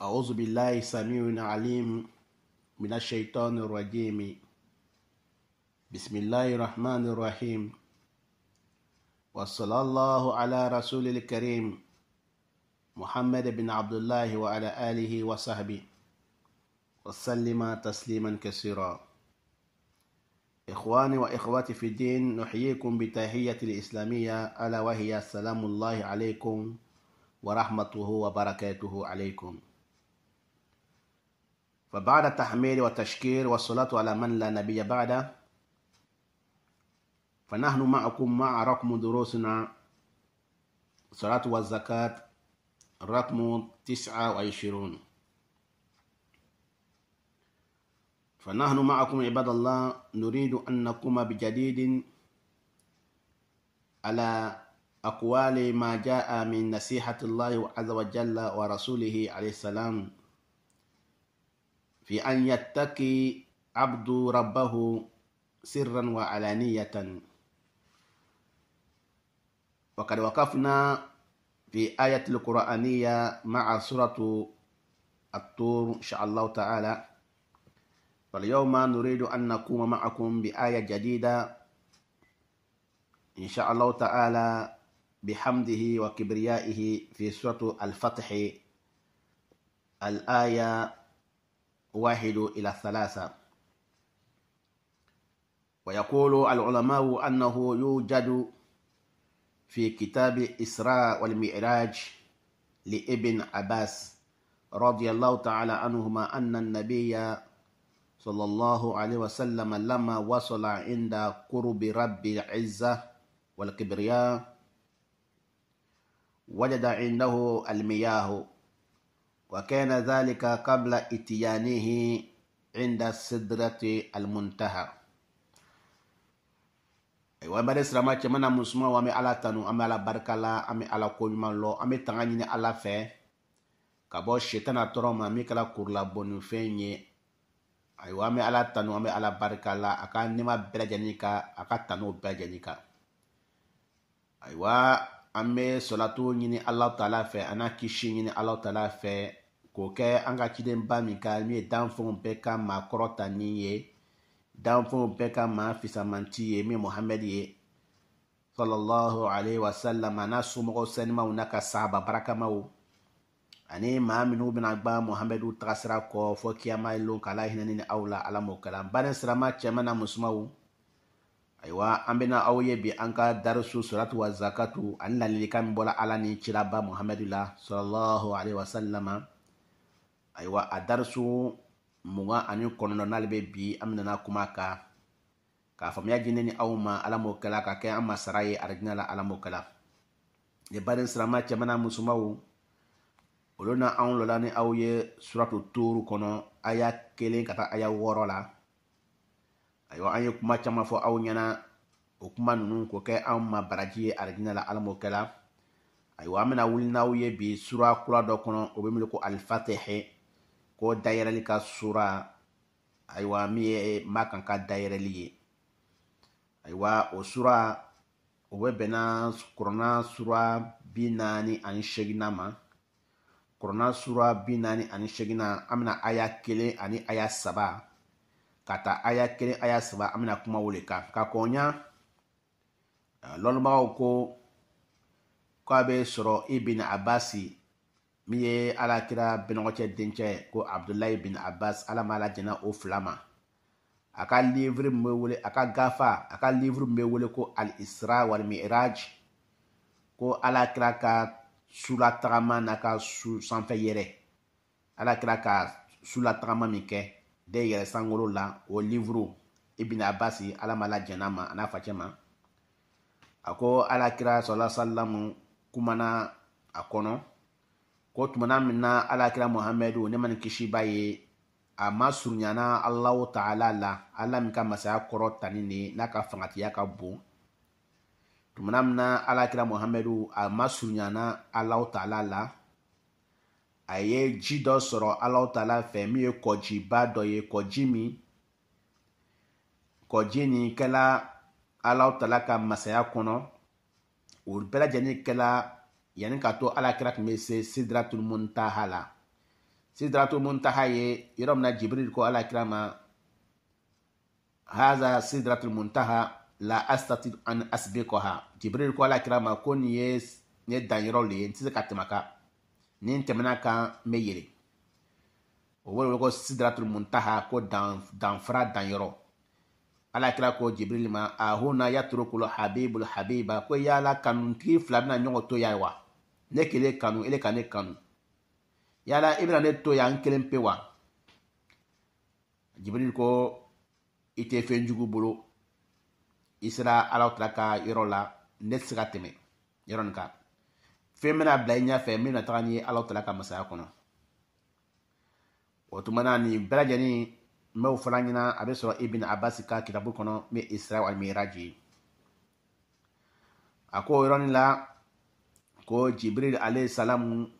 أعوذ بالله سميع عليم من الشيطان الرجيم بسم الله الرحمن الرحيم وصلى الله على رسول الكريم محمد بن عبد الله وعلى آله وصحبه وسلم تسليما كثيرا إخواني وإخواتي في الدين نحييكم بتحية الإسلامية ألا وهي سلام الله عليكم ورحمته وبركاته عليكم وبعد التحميد والتشكير والصلاة على من لا نبي بعده فنحن معكم مع رقم دروسنا صلاة والزكاة رقم تسعة وعشرون فنحن معكم عباد الله نريد أن نقوم بجديد على أقوال ما جاء من نصيحة الله عز وجل ورسوله عليه السلام في أن يتقي عبد ربه سرا وعلانية وقد وقفنا في آية القرآنية مع سورة الطور إن شاء الله تعالى واليوم نريد أن نقوم معكم بآية جديدة إن شاء الله تعالى بحمده وكبريائه في سورة الفتح الآية واحد إلى ثلاثة ويقول العلماء أنه يوجد في كتاب إسراء والمعراج لابن عباس رضي الله تعالى عنهما أن النبي صلى الله عليه وسلم لما وصل عند قرب رب العزة والكبرياء وجد عنده المياه وكان ذلك قبل اتيانه عند السدرة المنتهى ayiwa bari sirama cɛ mana musuma wa an bɛ ala tanu an bɛ ala barika la an bɛ ala koɲuman lɔ an bɛ tanga ɲini ala fɛ ka bɔ sitana tɔɔrɔ ma min kɛra kurulabɔnnifɛn ye ayiwa an bɛ ala tanu an bɛ ala barika la a ka nɛma bɛɛ lajɛlen kan a ka tanuw bɛɛ lajɛlen kan ayiwa an bɛ sɔlatu ɲini ala ta ala fɛ an n'a kisi ɲini ala ta ala fɛ k'o kɛ an ka cidenba min kan min ye danfɛnw bɛɛ ka maa kɔrɔtani ye danfɛnw bɛɛ ka maa fisamanci ye min muhamɛdi ye sallallahu alaihi wasallam a n'a somɔgɔw sanimaw n'a ka saaba barakamaw ani maa minnu bɛna gba muhamɛdu tagasira kɔ fɔ kiyama lon k'ala hinɛni ni aw la ala m'o kalan baara sirama cɛman na musomanw ayiwa an bɛna aw ye bi an ka darisu suratu wa zakatu ani ladilikan min bɔra ala ni ciraba muhamɛdu la sallallahu alaihi wasallam ayiwa a dariso mugan ani kɔnɔntɔn n'ale bɛ bi an bɛna kuma kan k'a faamuya di ne ni aw ma ala m'o kɛla ka kɛ an ma sara ye arijinɛ la ala m'o kɛla ne baden sirama cɛman n'a musomanw olu na anw lɔla ni aw ye suratu tuuru kɔnɔ a y'a kelen ka taa a y'a wɔɔrɔ la ayiwa an ye kuma caman fɔ aw ɲɛna o kuma ninnu k'o kɛ anw ma baraji ye arijinɛ la ala m'o kɛla ayiwa an bɛna wuli n'aw ye bi sura kura dɔ kɔnɔ o bɛ wele ko alifatehe ko dayɛlɛli ka sura ayiwa min ye makan ka dayɛlɛli ye ayiwa o sura o bɛ bɛnna kɔrɔna sura bi naani ani seegina ma kɔrɔna sura bi naani ani seegina an bɛna aya kelen ani aya saba ka taa aya kelen aya saba an bɛna kuma o de kan ka kɔnya lɔnnibagaw ko k'a bɛ sɔrɔ ibn abasi min ye alakira kira benɔgɔcɛ dencɛ ko abdulayi bin abbas ala ma lajɛnna o fila ma a ka livre min bɛ wele a ka gafa a ka livre min bɛ wele ko al-isra ko ala ka sula n'a ka su sanfɛ yɛrɛ ala kira ka sula tagama min kɛ de yɛrɛ sankolo la o livre ibn abbas ala ma lajɛnna ma a n'a facɛ ma a ko ala sɔlɔ salamu kumana a kɔnɔ ko tumana min na alakira muhamadu ne mani kisi a ma surunyana alahu ta'ala la ala min ka masaya kɔrɔ tani ne n'a ka fangatiya ka bon tumana min na alakira muhamadu a ma surunyana alahu ta'ala la a ye ji dɔ sɔrɔ alahu ta'ala fɛ min ye kɔjiba dɔ ye kɔji min kɔji nin kɛla alahu ta'ala ka masaya kɔnɔ o bɛɛ lajɛlen kɛla yanni ka to alakira tun bɛ se sidratul muntaha la sidratul muntaha ye yɔrɔ min na jibril ko alakira ma haza sidratul muntaha la astati an asbe kɔha jibril ko alakira ma ko nin ye nin ye danyɔrɔ le ye n tɛ se ka tɛmɛ a ni n tɛmɛna kan n bɛ yɛlɛ o wele ko sidratul muntaha ko dan danfara danyɔrɔ alakira ko jibril ma ahuna yatrukul habibul habiba ko yala kanutigi fila bɛna ɲɔgɔn to yan wa ne kele kanu ele ka ne kanu yala i bɛna ne to yan n kelen pe wa jibiril ko i tɛ fɛn jugu bolo i sera ala tila ka yɔrɔ la ne tɛ se ka tɛmɛ yɔrɔ nin kan fɛn bɛna bila i ɲɛfɛ min bɛna taga ni ala tila ka masaya kɔnɔ o tuma na nin bɛɛ lajɛlen n fana ɲɛna a bɛ sɔrɔ ibn abbas ka kitabu kɔnɔ min ye isra wali miraji a ko yɔrɔnin la ko jibril alayhi salam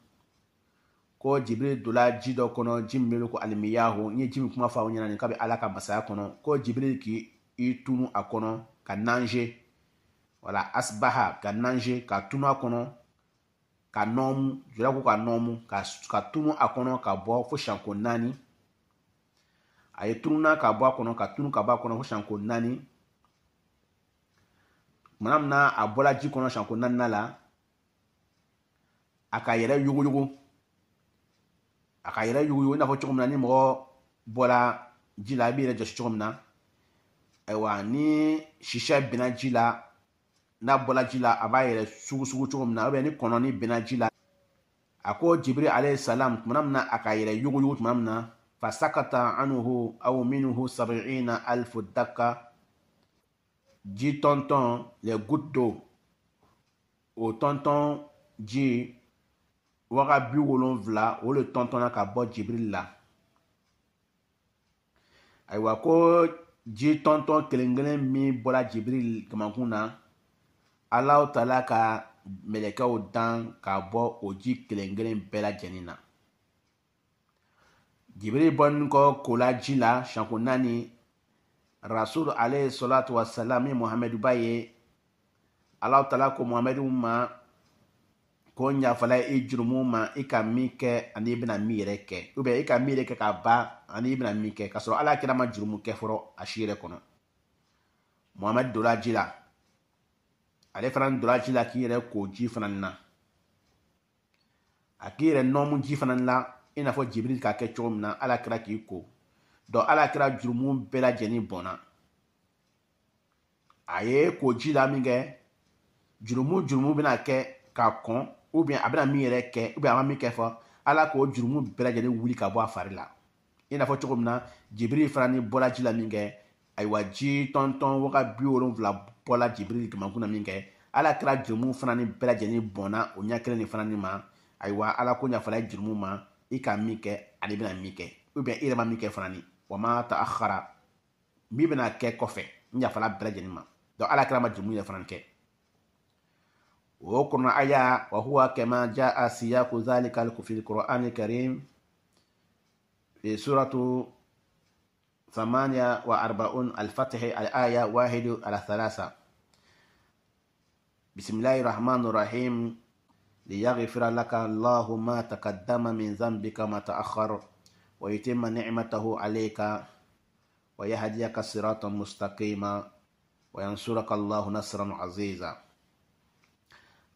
ko jibril dola ji dɔ kɔnɔ ji min bɛ ko alimiyahu n ye ji min kuma fɔ aw ɲɛna nin k'a ala ka masaya kɔnɔ ko jibril k'i i tunu a kɔnɔ ka nanje wala asbaha ka nanje ka tunu a kɔnɔ ka nɔɔmu jɔla ko ka nɔɔmu ka ka tunu a kɔnɔ ka bɔ fo siyanko naani a ye tununa ka bɔ a kɔnɔ ka tunu ka bɔ a kɔnɔ fo siyanko naani tuma na a bɔra ji kɔnɔ siyanko naaninan la a k'a yɛrɛ yogoyogo a k'a yɛrɛ yogoyogo i n'a fɔ cogo min na ni mɔgɔ bɔra ji la i b'i yɛrɛ jɔsi cogo min na ayiwa ni sisɛ binna ji la n'a bɔla ji la a b'a yɛrɛ sugusugu cogo min na ubiyɛn ni kɔnɔni binna ji la a ko jibiri alayhi salam tumana min na a k'a yɛrɛ yogoyogo tumana min na fasakata anuhu aw minhu sabiina alifu daka ji tɔntɔn le guto o tɔntɔn ji waga bi wolonfila o le tɔntɔnna ka bɔ jibiri la ayiwa ko ji tɔntɔn kelen kelen min bɔra jibiri kamakun na alaw tala ka mɛlɛkɛw dan ka bɔ o ji kelen kelen bɛɛ lajɛlen na jibiri bɔlen kɔ kola ji la siyanko naani rasul alayhi salatu wa salam ni muhammadu ba ye alaw tala ko muhammadu ma k'o ɲafala i jurumu ma i ka min kɛ ani i bɛna min yɛrɛ kɛ ubiyɛn i ka min yɛrɛ kɛ ka ban ani i bɛna min kɛ k'a sɔrɔ ala kira ma jurumu kɛ fɔlɔ a si yɛrɛ kɔnɔ muhamadu donna ji la ale fana donna ji la k'i yɛrɛ ko ji fana na a k'i yɛrɛ nɔɔmu ji fana la i n'a fɔ jibiri k'a kɛ cogo min na ala kira k'i ko dɔn ala kira jurumu bɛɛ lajɛlen bɔnna a ye ko ji la min kɛ jurumu jurumu bɛna kɛ ka kɔn a bɛna min yɛrɛ kɛ a ma min kɛ fɔ ala k'o jurumu bɛɛ lajɛlen wuli ka bɔ a fari la i n'a fɔ cogo min na jibiri fana ni bɔla ji la min kɛ ayiwa ji tɔntɔn waga bi wolonfila bɔla jibiri kamakun na min kɛ ala kɛra jurumu fana ni bɛɛ lajɛlen bɔnna o ɲɛ kelen nin fana ni ma ayiwa ala ko ɲafala jurumu ma i ka min kɛ ale bɛna min kɛ i yɛrɛ ma min kɛ fana ni wa ma ta a min bɛna kɛ kɔfɛ n yafala bɛɛ lajɛlen ma ala kɛra ma jurumu yɛrɛ fana kɛ وكن على وهو كما جاء سياق ذلك في القرآن الكريم في سورة ثمانية وأربعون الفتح الآية واحد على ثلاثة بسم الله الرحمن الرحيم ليغفر لك الله ما تقدم من ذنبك ما تأخر ويتم نعمته عليك ويهديك صراطا مستقيما وينصرك الله نصرا عزيزا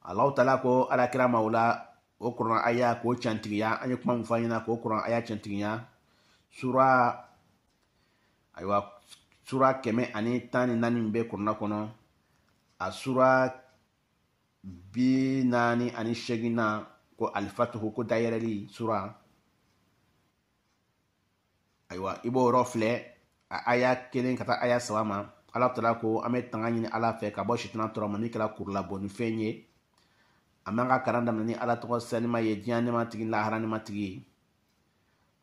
alahu taala ko alakira ma o la o kuran aya k'o cantigiya an ye kuma min fɔ an ɲɛna k'o kuran aya cantigiya sura ayiwa sura kɛmɛ ani tan ni naani min bɛ kuranna kɔnɔ a sura bi naani ani seegin na ko alifatuhu ko dayɛlɛli sura ayiwa i b'o yɔrɔ filɛ a aya kelen ka taa aya saba ma ala taara ko an bɛ tanga ɲini ala fɛ ka bɔ sitana tɔɔrɔ ma n'i kɛra kurulabɔnnifɛn ye an b'an ka kalan daminɛ ni ala tɔgɔ salima ye diɲɛ nematigi lahara nematigi ye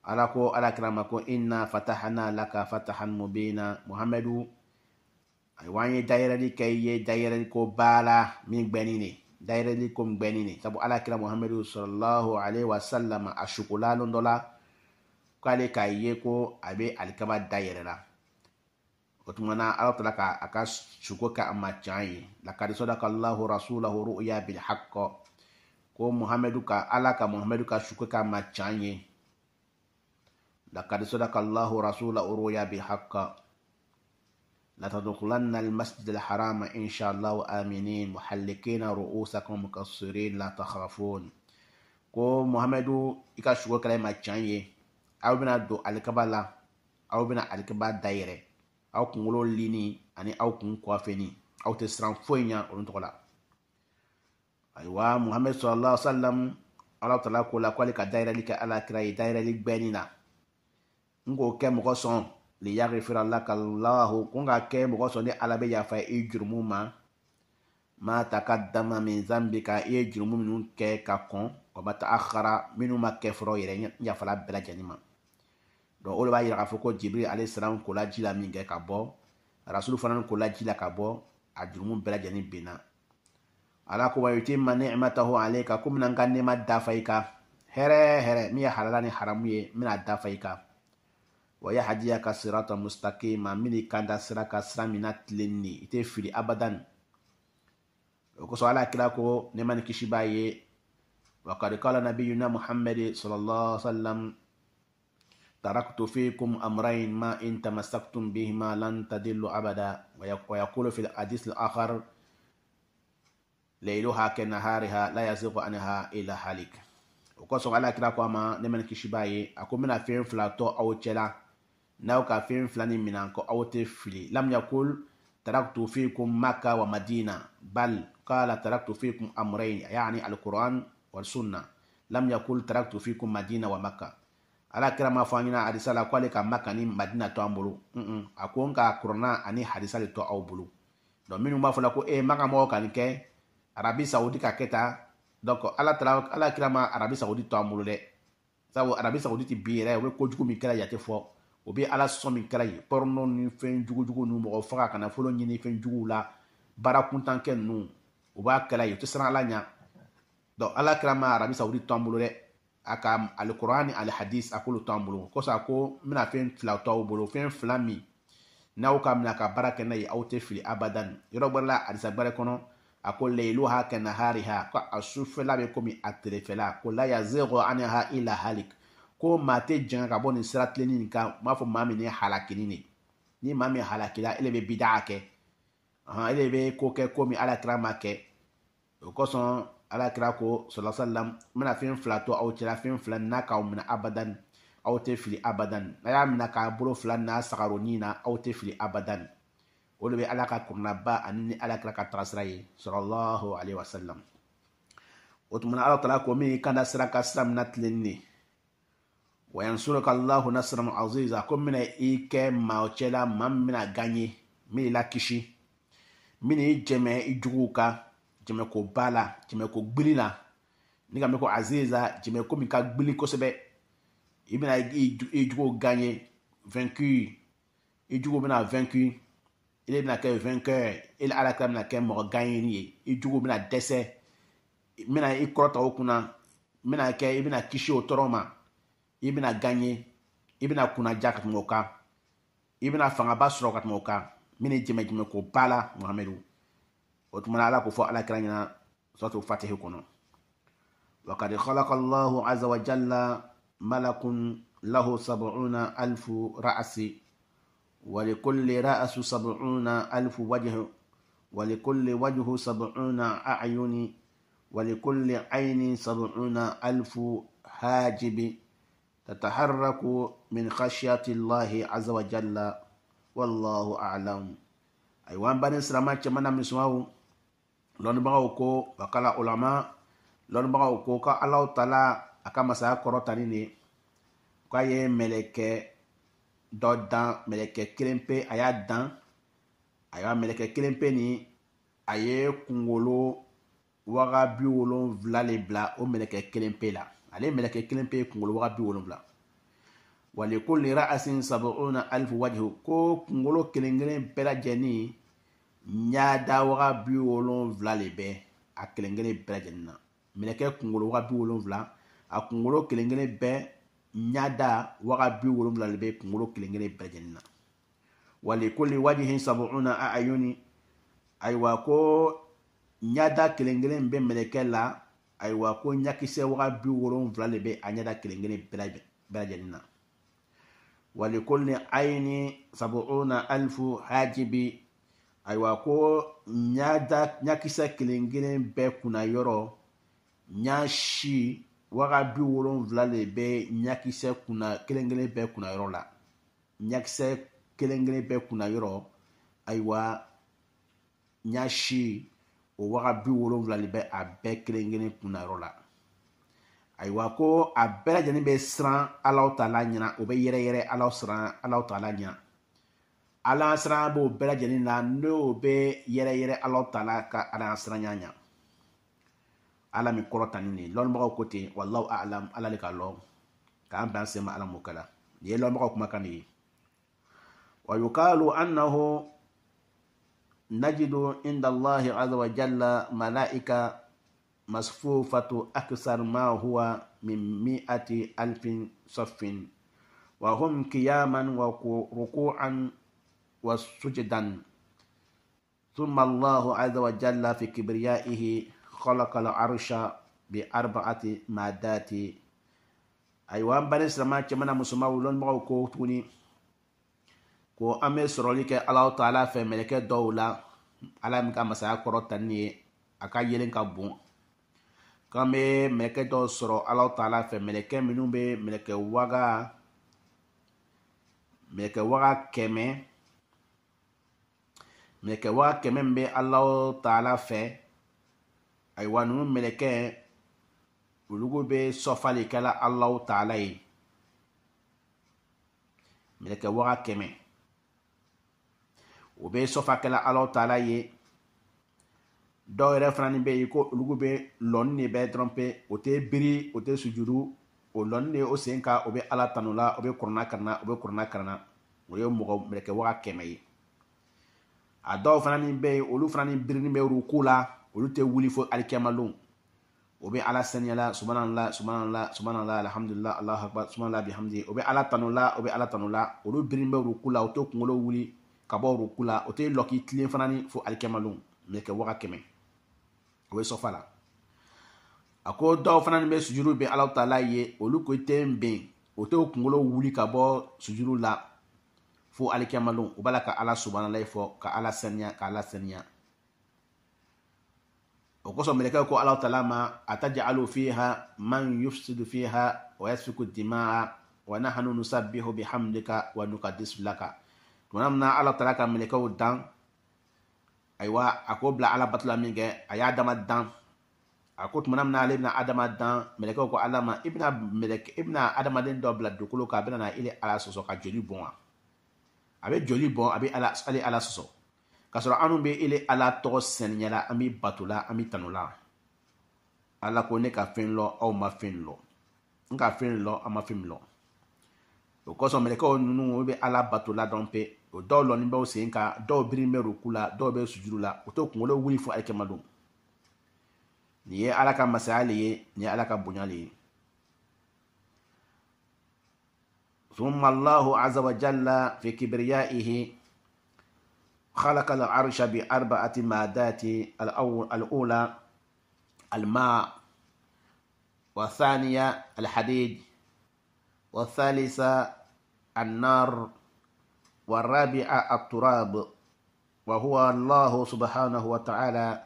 ala ko ala kira ma ko inna fatahana laka fatahan mubina muhamadu ayiwa an ye dayɛlɛli kɛ i ye dayɛlɛli ko baala min gbɛni ne dayɛlɛli ko min ne sabu ala kira sɔrɔlahu alayhi wa sallam a sukola lɔn k'ale k'a ye ko a bɛ alikaba dayɛlɛ o tuma na ala tala ka a ka suko kɛ a ma tiɲɛ ye lakari sɔdaka allahu rasulahu ru'ya bil haqqɔ ko muhamadu ka ala ka muhamadu ka suko kɛ a ma tiɲɛ ye lakari sɔdaka allahu rasulahu ru'ya bil haqqɔ لتدخلن المسجد الحرام إن شاء الله آمنين محلقين رؤوسكم مكسرين لا تخافون ko muhammadu i ka sugo kɛra ma tiɲɛ ye aw bɛna don alikaba aw bɛna alikaba dayɛlɛ aw kunkolo lini ani aw kun kɔfɛni aw tɛ siran foyi ɲa olu tɔgɔ la ayiwa muhammed sallallahu alaihi wa sallam ala tala ko la k'ale ka dayɛlɛli kɛ ala kira ye dayɛlɛli gbɛɛni na n k'o kɛ mɔgɔ sɔn le yaɣi fira la ka lahu ko n ka kɛ mɔgɔ sɔn ni ala bɛ yafa i jurumu ma ma ta ka dama min zambi ka i ye jurumu minnu kɛ ka kɔn wa ma ta a minnu ma kɛ fɔlɔ yɛrɛ yafala bɛɛ lajɛlen ma donc o de b'a yira k'a fɔ ko jibiri ale siran kola ji la min kɛ ka bɔ rasulu fana kola ji la ka bɔ a jurumu bɛɛ lajɛlen benna ala ko wayuti ma ni'matahu alayka ko mina n ka nɛɛma dafa i kan hɛrɛ hɛrɛ min ye halala ni haramu ye n bɛna dafa i kan wa yahdiyaka sirata mustaqima min i kan da sira ka sira min na tilen ni i tɛ fili abadan o kosɔn ala kira ko nɛɛma ni kisi b'a ye wa kadi kala nabiyuna muhammadi sallallahu alaihi wa sallam تركت فيكم أمرين ما إن تمسكتم بهما لن تدلوا أبدا ويقول في الحديث الآخر ليلها كنهارها لا يزيغ عنها إلا حالك وقصوا على كراكو أما نمن كشباي أكون من فين فلاتو أو تشلا ناوكا فين فلاني منانكو أو تفلي لم يقول تركت فيكم مكة ومدينة بل قال تركت فيكم أمرين يعني القرآن والسنة لم يقول تركت فيكم مدينة ومكة ala kira ma fɔ an ɲɛna hadisa la k'ale ka maka ni madina to an bolo un a ko nka kurana ani hadisa de to aw bolo donc minnu b'a fɔla ko ee eh, maka mɔgɔw ka nin kɛ arabi saudi ka kɛ tan donc ala taara ala kira ma arabi saudi to an bolo dɛ sabu arabi saudi ti bi yɛrɛ o bɛ kojugu min kɛra yate fɔ o bɛ ala sɔn min kɛra yen pɔrɔnɔ ni fɛn jugujugu ninnu mɔgɔ faga kana fɔlɔ ɲini fɛn juguw la baara kuntankɛ ninnu o b'a kɛra yen o tɛ siran ala ɲɛ donc ala ma arabi saudi to an bolo dɛ Akam al-Kurani, al-Hadis, akou loutan boulou. Kos akou, mna fin floutan boulou, fin flammi. Nna wakam mna kapara kenayi aote fili abadan. Yorobor la, adisa bere konon, akou leilou hake nahari ha. Akou asuf la be kou mi atre fe la. Akou la ya ze gwo ane ha ila halik. Akou mate jen akabon ni serat lini ni ka, mafou mami ni halaki nini. Ni mami halaki la, elebe bida ake. Elebe kou ke, kou mi ala tra ma ke. Kos an... alakira ko salasalam mena fɛn fila to aw cɛla fɛn fila na k'aw minɛ abadan aw tɛ fili abadan n'a y'a minɛ k'a bolo fila n'a sagaro nin na aw tɛ fili abadan o de bɛ ala ka kuranaba ani ni alakira ka tagasira ye sɔlɔlɔhu alayhi wa salam o tuma na ala taala ko min kana sira ka sira minɛ tile ni wa yansuruka allahu nasran aziza ko mina i kɛ maa cɛla maa min bɛna gaɲe min la kisi min i jɛmɛ i juguw kan jɛmɛ ko ba la jɛmɛ ko gbili la ne ka mɛn ko aziz la jɛmɛ ko min ka gbili kosɛbɛ i bɛna i jogo gagné vaincu i jogo bɛna vaincu i de bɛna kɛ vainqueur i e ni ala kira bɛna kɛ mɔgɔ gagné ye i jogo bɛna dɛsɛ n bɛna i kɔrɔta o kunna n bɛna kɛ i bɛna kisi o tɔɔrɔ ma i bɛna gagné i bɛna kunnaja ka tɛmɛ o kan i bɛna fangaba sɔrɔ ka tɛmɛ o kan n bɛna jɛmɛjɛmɛ ko ba la muhamɛdu. وتم على كفاء على كرانينا صوت فاتح كنا وقد خلق الله عز وجل ملك له سبعون ألف رأس ولكل رأس سبعون ألف وجه ولكل وجه سبعون أعين ولكل عين سبعون ألف هاجب تتحرك من خشية الله عز وجل والله أعلم أيوان بني سلامات من مسواه lɔnnibagaw ko wakala ulama lɔnnibagaw ko ka alaw tala a ka masaya kɔrɔtani ne k'a ye mɛlɛkɛ dɔ dan mɛlɛkɛ kelen pe a y'a dan a y'a mɛlɛkɛ kelen pe nin a ye kunkolo waga bi wolonfila le bila o mɛlɛkɛ kelen pe la ale mɛlɛkɛ kelen pe ye kunkolo waga bi wolonfila wali ko lera asin sabu ona alifu wajihu ko kunkolo kelen kelen bɛɛ lajɛlen ɲaada waga bi wolonfila le bɛ a kelen kelen bɛɛ lajɛlen na minɛkɛ kunkolo waga bi wolonfila a kunkolo kelen kelen bɛɛ ɲada waga bi wolonfila le bɛ kunkolo kelen kelen bɛɛ lajɛlen na walikoli wajihin sabuuna a ayuni ayiwa ko ɲada kelen kelen bɛ mɛlɛkɛ la ayiwa ko ɲakisɛ waga bi wolonfila le bɛ a ɲada kelen kelen bɛɛ lajɛlen na walikoli ayini sabuuna alifu hajibi ayiwa ko n y'a da ɲakisɛ kelen kelen bɛɛ kunna yɔrɔ n y'a si waga bi wolonfila de bɛ ɲakisɛ kunna kelen kelen bɛɛ kunna yɔrɔ la ɲakisɛ kelen kelen bɛɛ kunna yɔrɔ ayiwa n y'a si o waga bi wolonfila de bɛ a bɛɛ kelen kelen kunna yɔrɔ la ayiwa ko a bɛɛ lajɛlen bɛ siran alaw ta la ɲɛna o bɛ yɛrɛ yɛrɛ alaw siran alaw ta la ɲɛna. ala siran b'o bɛɛ lajɛlen la n'o bɛ yɛrɛ yɛrɛ ala ta la ka ala siranya ɲa ala min kɔrɔ tani nin lɔnnibagaw ko ten walawu alam ala le ka lɔn k'an bɛn se ma ala m'o kala nin ye lɔnnibagaw kumakan de ye wa yukalu annahu najidu inda allahi azza wa jalla malaika masfufatu aksar ma huwa min miati alfin saffin wa hum qiyaman wa ruku'an وسجدا ثم الله عز وجل في كبريائه خلق العرش بأربعة مادات أيوان بني سلمان كمنا مسلمان ولون مغو كوتوني ko an bɛ sɔrɔli kɛ alaw taala fɛ mɛlɛkɛ dɔw la ala min ka masaya kɔrɔ tani ye a ka yelen ka bon k'an bɛ mɛlɛkɛ dɔw sɔrɔ alaw taala fɛ mɛlɛkɛ minnu bɛ mɛlɛkɛ waga mɛlɛkɛ waga kɛmɛ mɛlɛkɛwa kɛmɛ min bɛ alahu taala fɛ ayiwa ninnu mɛlɛkɛ olugu bɛ sɔfali kɛla alahu taala ye mɛlɛkɛwa kɛmɛ o bɛ sɔfa kɛla alahu taala ye dɔw yɛrɛ fana bɛ yen ko olugu bɛ lɔnni de bɛ dɔrɔn pe o tɛ biri o tɛ sujuru o lɔnni de o sen kan o bɛ ala tanu la o bɛ kɔrɔna karina o bɛ kɔrɔna karina o ye mɔgɔ mɛlɛkɛwa kɛmɛ ye a dɔw fana ni bɛ yen olu fana ni birinin bɛ ruku la olu tɛ wuli fo alikɛmalon o bɛ ala saniyala la subhanala la alihamudulila alahu akbar la bihamdi o bɛ ala tanu la o bɛ ala tanu la olu birinin bɛ ruku la o tɛ kunkolo wuli ka bɔ ruku la o tɛ lɔki tilen fana ni fo alikɛmalon mɛ kɛ waga kɛmɛ o bɛ sɔfa la a ko dɔw fana ni bɛ sujuru bɛ alaw ta la ye olu ko tɛ n bɛn o tɛ kunkolo wuli ka bɔ sujuru la fo alikiyamalon u b'a la ka ala subahana fɔ ka ala saniya ka ala saniya o kosɔn mɛlɛkɛw ko alahu taala ma atajalu fiha man yufsidu fiha wa yasfiku dimaa wa nahanu nusabihu bihamdika wa nukadisu laka tuma min na alahu taala ka mɛlɛkɛw dan ayiwa a ko bila ala batula min kɛ a y'a dama dan a ko tuma min ale bɛna adama dan mɛlɛkɛw ko ala ma i bɛna mɛlɛkɛ i bɛna adamaden dɔ bila dugukolo kan a bɛna na ile ala sɔsɔ ka joli bɔn wa a bɛ joli bɔ a bɛ ala hali ala sɔsɔ k'a sɔrɔ anw bɛ ele ala tɔgɔ sɛnɛyala an bɛ batola an bɛ tanula ala ko ne ka fɛn lɔ aw ma fɛn lɔ n ka fɛn lɔ aw ma fɛn lɔ o kosɔn mɛlɛkɛw ninnu o bɛ ala batola dɔn pe o dɔw lɔni b'aw sen kan dɔw biri bɛ ruku la dɔw bɛ sujuru la o t'o kunkolo wuli fo alikɛma don nin ye ala ka masaya le ye nin ye ala ka bonya le ye ثم الله عز وجل في كبريائه خلق العرش بأربعة مادات الأولى الماء والثانية الحديد والثالثة النار والرابعة التراب وهو الله سبحانه وتعالى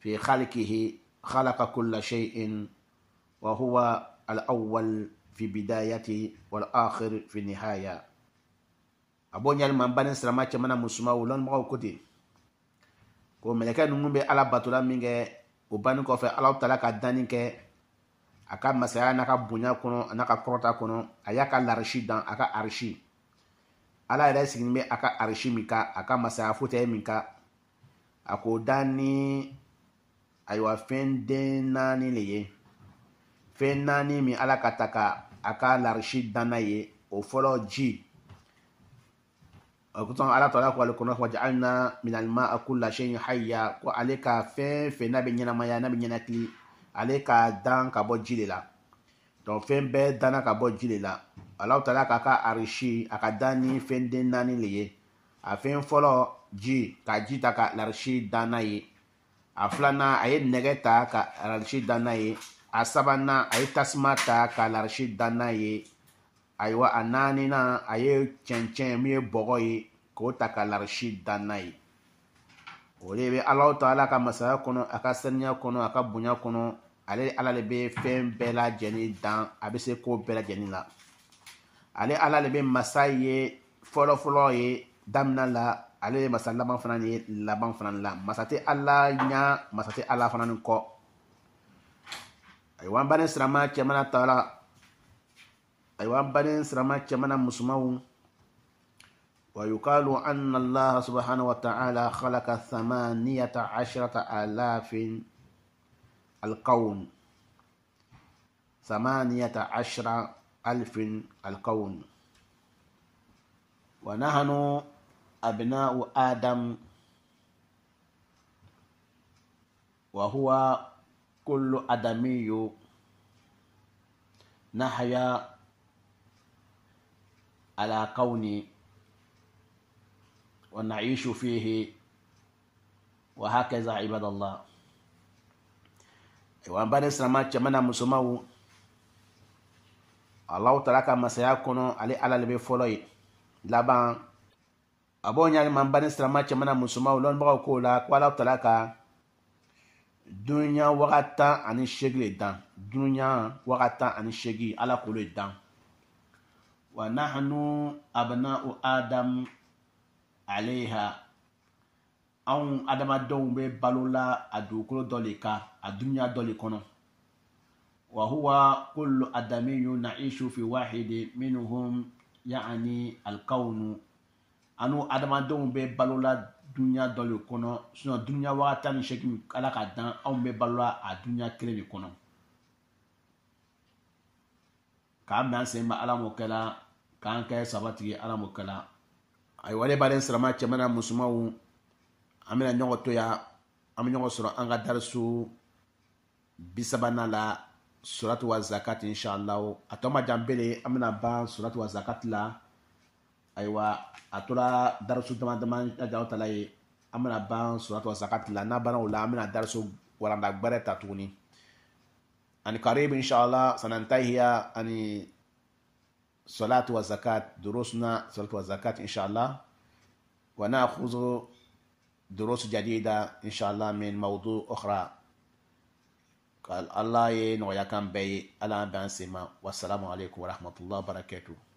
في خلقه خلق كل شيء وهو الأول fi bidayati wal akhir fi nihaya abo nyari man banin sirama cɛ mana musuma wo lɔnbagaw ko ten ko mɛlɛkɛ ninnu bɛ ala batola min kɛ o bannen kɔfɛ ala tala ka danni kɛ a ka masaya n'a ka bonya kɔnɔ a n'a ka kɔrɔta kɔnɔ a y'a ka larisi dan a ka arisi ala yɛrɛ sigilen bɛ a ka arisi min kan a ka masaya fotɛye min kan a k'o da ni ayiwa fɛn den naani le ye fɛn naani min ala ka ta ka a ka larisi dan ye o fɔlɔ ji o kosɔn ala tɔla ko ale kɔnɔ fɔ alina minalima a ko haya ko ale ka fɛn fɛn n'a bɛ ɲɛnamaya n'a bɛ ɲɛnakili ale ka dan ka bɔ ji de la donc fɛn bɛɛ danna ka bɔ ji de la ala tɔla k'a ka arisi a ka dan ni fɛn den naani le ye a fɛn fɔlɔ ji ka ji ta ka larisi dan ye a filanan a ye nɛgɛ ta ka larisi dan ye a sabanan a ye tasuma ta ka larisi da n'a ye ayiwa a naaninan a ye cɛncɛn min ye bɔgɔ ye k'o ta ka larisi da n'a ye o de bɛ alaw ta ala ka masaya kɔnɔ a ka saniya kɔnɔ a ka bonya kɔnɔ ale ala de bɛ fɛn bɛɛ lajɛlen dan a bɛ se ko bɛɛ lajɛlen la ale ala de bɛ masa ye fɔlɔfɔlɔ ye damina la ale ye masa laban fana ye laban fana la masa tɛ ala ɲɛ masa tɛ ala fana ni kɔ. ayiwa an bannen sirama cɛmana taara ayiwa an bannen sirama cɛmana musomanw ويقال أن الله سبحانه وتعالى خلق ثمانية عشرة آلاف القوم ثمانية عشر ألف القوم ونحن أبناء آدم وهو كل أدمي نحيا على كون ونعيش فيه وهكذا عباد الله wambane silama cɛma na musomaw alahu taala ka masaya kɔnɔ ale ala le be fɔlɔ ye laban a b'o ɲalima n bani silama cɛma musomaw lɔnnibagaw k'o la ko alahu taala ka dunuya waga tan ani seegin le dan dunuya waga tan ani seegin ala k'o le dan wa nahanu abna'u adam aleha anw adamadenw bɛ balola a dugukolo dɔ le kan a dunuya dɔ le kɔnɔ wa huwa kullu adamiyu na'ishu fi wahidi minhum ya'ani alkawnu anu adamadenw bɛ balola dunuya dɔ le kɔnɔ sinɔn dunuya wagati ni seegin ala ka dan anw bɛ balola a dunuya kelen de kɔnɔ k'an bɛn an sen ma ala m'o kɛla k'an kɛ sabatigi ala m'o kɛla ayiwa ale b'ale sirama cɛman na musomanw an bɛna ɲɔgɔn to yan an bɛ ɲɔgɔn sɔrɔ an ka dariso bi sabanan la suratu wa zakati inshallah a tɔ ma jan bele an bɛna ban suratu wa zakati la. ayiwa a tora daraso dama dama ajaw ta la ye an bɛna ban suratu wasakati la n'a banna o la an bɛna daraso walanda gbɛrɛ ta tuguni ani karibu inshallah sanantahiya ani salatu wazakat durusna salatu wazakat inshallah ونأخذ دروس جديدة إن شاء الله من موضوع أخرى قال الله ينويا كان بي ألا بانسما والسلام عليكم ورحمة الله وبركاته